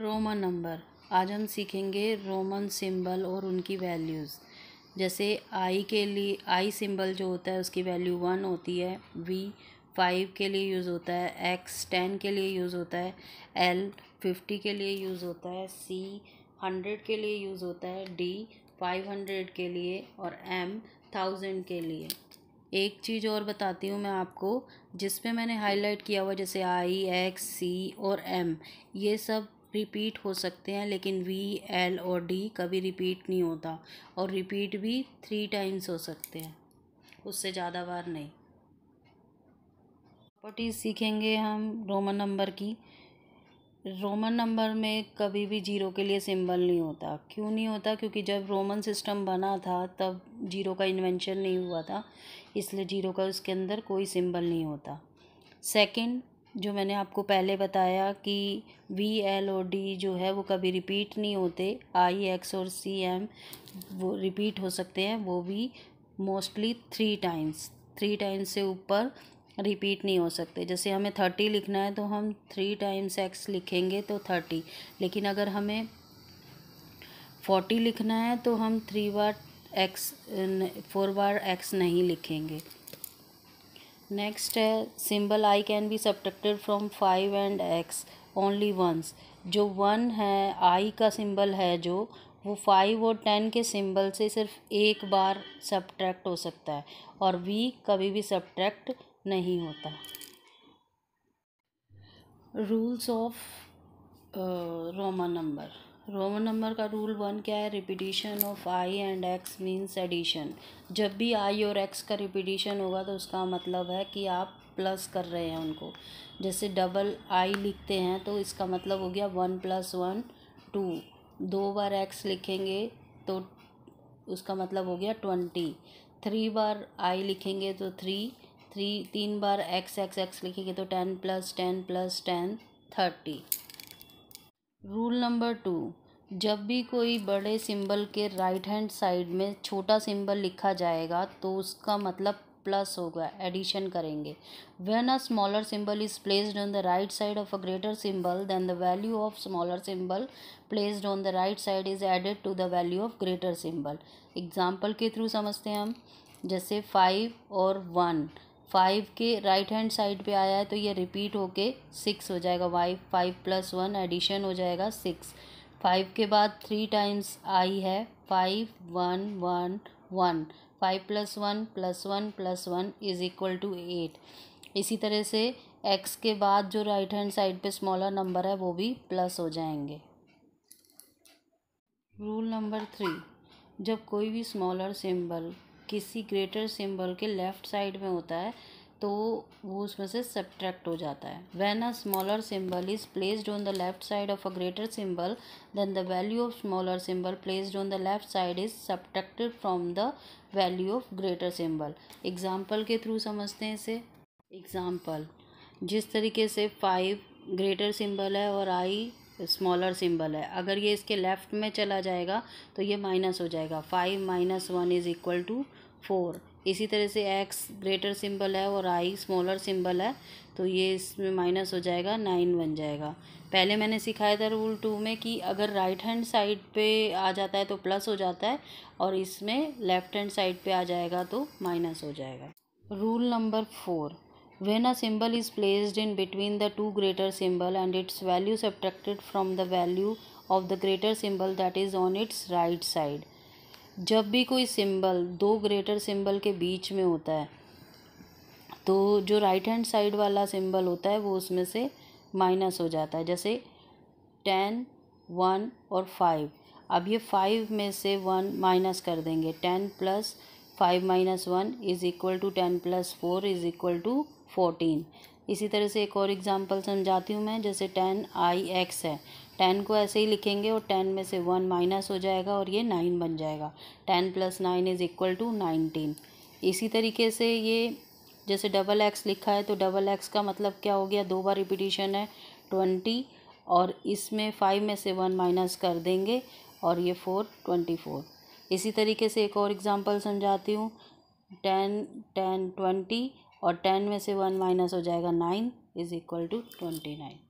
Roman number आज हम सीखेंगे रोमन सिंबल और उनकी वैल्यूज़ जैसे आई के लिए आई सिंबल जो होता है उसकी वैल्यू वन होती है वी फाइव के लिए यूज़ होता है एक्स टेन के लिए यूज़ होता है एल फिफ्टी के लिए यूज़ होता है सी हंड्रेड के लिए यूज़ होता है डी फाइव हंड्रेड के लिए और एम थाउजेंड के लिए एक चीज़ और बताती हूँ मैं आपको पे मैंने हाईलाइट किया हुआ जैसे आई एक्स सी और एम ये सब रिपीट हो सकते हैं लेकिन वी एल और डी कभी रिपीट नहीं होता और रिपीट भी थ्री टाइम्स हो सकते हैं उससे ज़्यादा बार नहीं प्रॉपर्टीज सीखेंगे हम रोमन नंबर की रोमन नंबर में कभी भी जीरो के लिए सिंबल नहीं होता क्यों नहीं होता क्योंकि जब रोमन सिस्टम बना था तब जीरो का इन्वेंशन नहीं हुआ था इसलिए जीरो का उसके अंदर कोई सिंबल नहीं होता सेकंड जो मैंने आपको पहले बताया कि वी एल और डी जो है वो कभी रिपीट नहीं होते आई एक्स और सी एम वो रिपीट हो सकते हैं वो भी mostly three times three times से ऊपर रिपीट नहीं हो सकते जैसे हमें थर्टी लिखना है तो हम थ्री टाइम्स एक्स लिखेंगे तो थर्टी लेकिन अगर हमें फोर्टी लिखना है तो हम थ्री बार एक्स फोर बार एक्स नहीं लिखेंगे नेक्स्ट है symbol I can be subtracted from five and X only once जो वन है आई का सिंबल है जो वो फाइव और टेन के सिंबल से सिर्फ एक बार सब्ट्रैक्ट हो सकता है और वी कभी भी सब्ट्रैक्ट नहीं होता rules of Roman number Roman number का रूल वन क्या है repetition of I and X means addition जब भी आई और एक्स का रिपीटिशन होगा तो उसका मतलब है कि आप प्लस कर रहे हैं उनको जैसे डबल आई लिखते हैं तो इसका मतलब हो गया वन प्लस वन टू दो बार एक्स लिखेंगे तो उसका मतलब हो गया ट्वेंटी थ्री बार आई लिखेंगे तो थ्री थ्री तीन बार एक्स एक्स एक्स लिखेंगे तो ten plus ten plus ten thirty rule number two जब भी कोई बड़े सिंबल के राइट हैंड साइड में छोटा सिंबल लिखा जाएगा तो उसका मतलब प्लस होगा एडिशन करेंगे when a smaller symbol is placed on the right side of a greater symbol then the value of smaller symbol placed on the right side is added to the value of greater symbol example के थ्रू समझते हैं हम जैसे five और one five के right hand side पे आया है तो ये रिपीट होके सिक्स हो जाएगा five five plus one addition हो जाएगा सिक्स फाइव के बाद थ्री टाइम्स आई है five one one one five plus one plus one plus one is equal to eight इसी तरह से एक्स के बाद जो राइट हैंड साइड पे स्मॉलर नंबर है वो भी प्लस हो जाएंगे रूल नंबर थ्री जब कोई भी स्मॉलर सिंबल किसी ग्रेटर सिंबल के लेफ़्ट साइड में होता है तो वो उसमें से सब्ट्रैक्ट हो जाता है when a smaller symbol is placed on the left side of a greater symbol then the value of smaller symbol placed on the left side is subtracted from the value of greater symbol example के थ्रू समझते हैं इसे example जिस तरीके से five greater symbol है और आई स्मॉलर सिंबल है अगर ये इसके लेफ़्ट में चला जाएगा तो ये माइनस हो जाएगा five minus one is equal to four इसी तरह से एक्स ग्रेटर सिंबल है और आई स्मॉलर सिंबल है तो ये इसमें माइनस हो जाएगा नाइन बन जाएगा पहले मैंने सिखाया था रूल टू में कि अगर राइट हैंड साइड पे आ जाता है तो प्लस हो जाता है और इसमें लेफ़्ट हैंड साइड पे आ जाएगा तो माइनस हो जाएगा rule number four When a symbol is placed in between the two greater symbol and its value subtracted from the value of the greater symbol that is on its right side. जब भी कोई symbol दो greater symbol के बीच में होता है तो जो राइट हैंड साइड वाला सिम्बल होता है वो उसमें से माइनस हो जाता है जैसे टेन वन और फाइव अब ये फाइव में से वन माइनस कर देंगे ten plus five minus one is equal to ten plus four is equal to fourteen इसी तरह से एक और एग्जांपल समझाती हूँ मैं जैसे टेन आई एक्स है टेन को ऐसे ही लिखेंगे और टेन में से वन माइनस हो जाएगा और ये नाइन बन जाएगा ten plus nine is equal to nineteen इसी तरीके से ये जैसे डबल एक्स लिखा है तो डबल एक्स का मतलब क्या हो गया दो बार रिपीटिशन है ट्वेंटी और इसमें फाइव में से वन माइनस कर देंगे और ये फोर ट्वेंटी फोर इसी तरीके से एक और एग्ज़ाम्पल समझाती हूँ टेन टेन ट्वेंटी और टेन में से वन माइनस हो जाएगा nine is equal to twenty nine